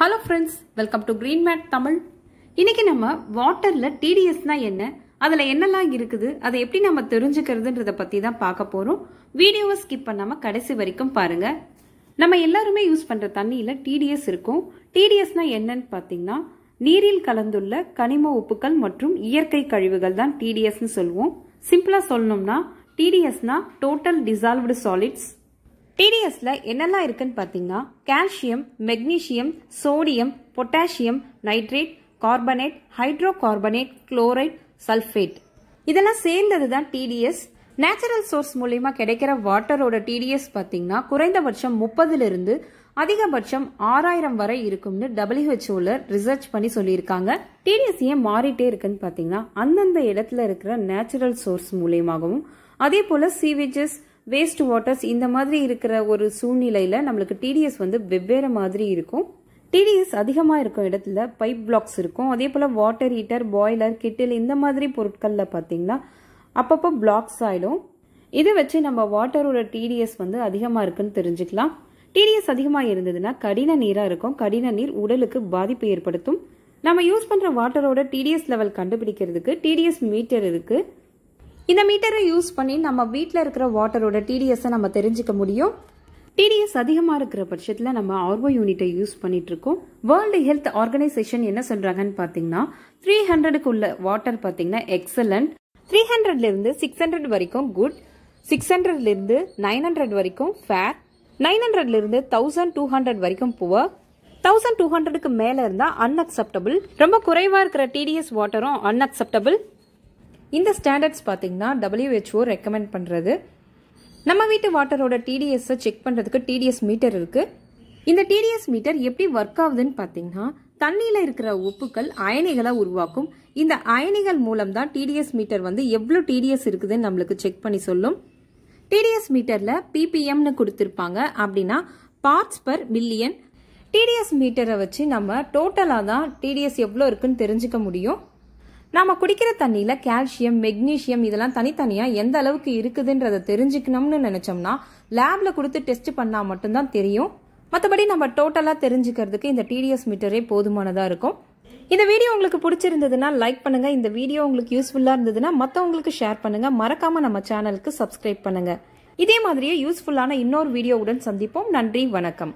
hello friends welcome to Green Mat Tamil இன்னைக்கு நம்ம வாட்டரில் டிடிஎஸ்னா என்ன அதில் என்னெல்லாம் இருக்குது அதை எப்படி நம்ம தெரிஞ்சுக்கிறதுன்றத பற்றி தான் பார்க்க போகிறோம் வீடியோவை ஸ்கிப் பண்ணாமல் கடைசி வரைக்கும் பாருங்கள் நம்ம எல்லாருமே யூஸ் பண்ணுற தண்ணியில் டிடிஎஸ் இருக்கும் டிடிஎஸ்னா என்னன்னு பார்த்தீங்கன்னா நீரில் கலந்துள்ள கனிம உப்புக்கள் மற்றும் இயற்கை கழிவுகள் தான் டிடிஎஸ்னு சொல்லுவோம் சிம்பிளாக சொல்லணும்னா டிடிஎஸ்னா டோட்டல் டிசால்வ்டு சாலிட்ஸ் டிடிஎஸ்ல என்னெல்லாம் இருக்குன்னு பார்த்தீங்கன்னா calcium magnesium sodium potassium nitrate carbonate hydro carbonate chloride sulphate இதெல்லாம் சேர்ந்தது தான் டிடிஎஸ் நேச்சுரல் சோர்ஸ் மூலயமா கிடைக்கிற வாட்டரோட டிடிஎஸ் பார்த்தீங்கன்னா குறைந்தபட்சம் முப்பதுலேருந்து அதிகபட்சம் ஆறாயிரம் வரை இருக்கும்னு டபிள்யூஹெச்ஓல ரிசர்ச் பண்ணி சொல்லியிருக்காங்க டிடிஎஸ் ஏன் மாறிட்டே இருக்குன்னு பார்த்தீங்கன்னா அந்தந்த இடத்துல இருக்கிற நேச்சுரல் சோர்ஸ் மூலியமாகவும் அதே போல சீவேஜஸ் வேஸ்ட் வாட்டர்ஸ் இந்த மாதிரி இருக்கிற ஒரு சூழ்நிலையில் நம்மளுக்கு டிடிஎஸ் வந்து வெவ்வேறு மாதிரி இருக்கும் டிடிஎஸ் அதிகமாக இருக்கும் இடத்துல பைப் பிளாக்ஸ் இருக்கும் அதே போல் வாட்டர் ஹீட்டர் பாய்லர் கிட்டில் இந்த மாதிரி பொருட்களில் பார்த்தீங்கன்னா அப்பப்போ பிளாக்ஸ் ஆயிடும் இதை வச்சு நம்ம வாட்டரோட டிடிஎஸ் வந்து அதிகமாக இருக்குன்னு தெரிஞ்சுக்கலாம் டிடிஎஸ் அதிகமாக இருந்ததுன்னா கடின நீராக இருக்கும் கடின நீர் உடலுக்கு பாதிப்பு ஏற்படுத்தும் நம்ம யூஸ் பண்ணுற வாட்டரோட டிடிஎஸ் லெவல் கண்டுபிடிக்கிறதுக்கு டிடிஎஸ் மீட்டர் இருக்குது இந்த மீட்டரை யூஸ் பண்ணி நம்ம வீட்டில் இருக்கிற வாட்டரோட டிடிஎஸை நம்ம தெரிஞ்சுக்க முடியும் டிடிஎஸ் அதிகமாக இருக்கிற பட்சத்தில் நம்ம ஆர்வோ யூனிட்டை யூஸ் பண்ணிட்டு இருக்கோம் வேர்ல்டு ஹெல்த் ஆர்கனைசேஷன் என்ன சொல்றாங்கன்னு பார்த்தீங்கன்னா த்ரீ ஹண்ட்ரடுக்கு உள்ள வாட்டர் பார்த்தீங்கன்னா எக்ஸலண்ட் த்ரீ ஹண்ட்ரட்லேருந்து சிக்ஸ் ஹண்ட்ரட் வரைக்கும் குட் சிக்ஸ் ஹண்ட்ரட்லேருந்து நைன் ஹண்ட்ரட் வரைக்கும் ஃபேர் நைன் இருந்து தௌசண்ட் டூ ஹண்ட்ரட் வரைக்கும் புவர் தௌசண்ட் டூ ஹண்ட்ரடுக்கு மேலே இருந்தால் அன்அக்செப்டபிள் ரொம்ப குறைவாக இருக்கிற டிடிஎஸ் வாட்டரும் அன்அக்செப்டபிள் இந்த ஸ்டாண்டர்ட்ஸ் பார்த்தீங்கன்னா டபிள்யூஹெச்ஓ ரெக்கமெண்ட் பண்ணுறது நம்ம வீட்டு வாட்டரோட டிடிஎஸ்ஸை செக் பண்ணுறதுக்கு டிடிஎஸ் மீட்டர் இருக்குது இந்த டிடிஎஸ் மீட்டர் எப்படி ஒர்க் ஆகுதுன்னு பார்த்தீங்கன்னா தண்ணியில் இருக்கிற உப்புக்கள் அயனிகளை உருவாக்கும் இந்த அயனிகள் மூலம் தான் டிடிஎஸ் மீட்டர் வந்து எவ்வளோ டிடிஎஸ் இருக்குதுன்னு நம்மளுக்கு செக் பண்ணி சொல்லும் டிடிஎஸ் மீட்டரில் பிபிஎம்னு கொடுத்துருப்பாங்க அப்படின்னா பார்ட்ஸ் பர் மில்லியன் டிடிஎஸ் மீட்டரை வச்சு நம்ம டோட்டலாக தான் டிடிஎஸ் எவ்வளோ இருக்குன்னு தெரிஞ்சுக்க முடியும் நாம் குடிக்கிற தண்ணியில் கால்சியம் மெக்னீஷியம் இதெல்லாம் தனித்தனியாக எந்த அளவுக்கு இருக்குதுன்றதை தெரிஞ்சுக்கணும்னு நினச்சோம்னா லேப்ல கொடுத்து டெஸ்ட் பண்ணால் மட்டும்தான் தெரியும் மற்றபடி நம்ம டோட்டலாக தெரிஞ்சுக்கிறதுக்கு இந்த டிடிஎஸ் மீட்டரே போதுமானதாக இருக்கும் இந்த வீடியோ உங்களுக்கு பிடிச்சிருந்ததுன்னா லைக் பண்ணுங்கள் இந்த வீடியோ உங்களுக்கு யூஸ்ஃபுல்லாக இருந்ததுன்னா மற்றவங்களுக்கு ஷேர் பண்ணுங்கள் மறக்காமல் நம்ம சேனலுக்கு சப்ஸ்கிரைப் பண்ணுங்க இதே மாதிரியே யூஸ்ஃபுல்லான இன்னொரு வீடியோவுடன் சந்திப்போம் நன்றி வணக்கம்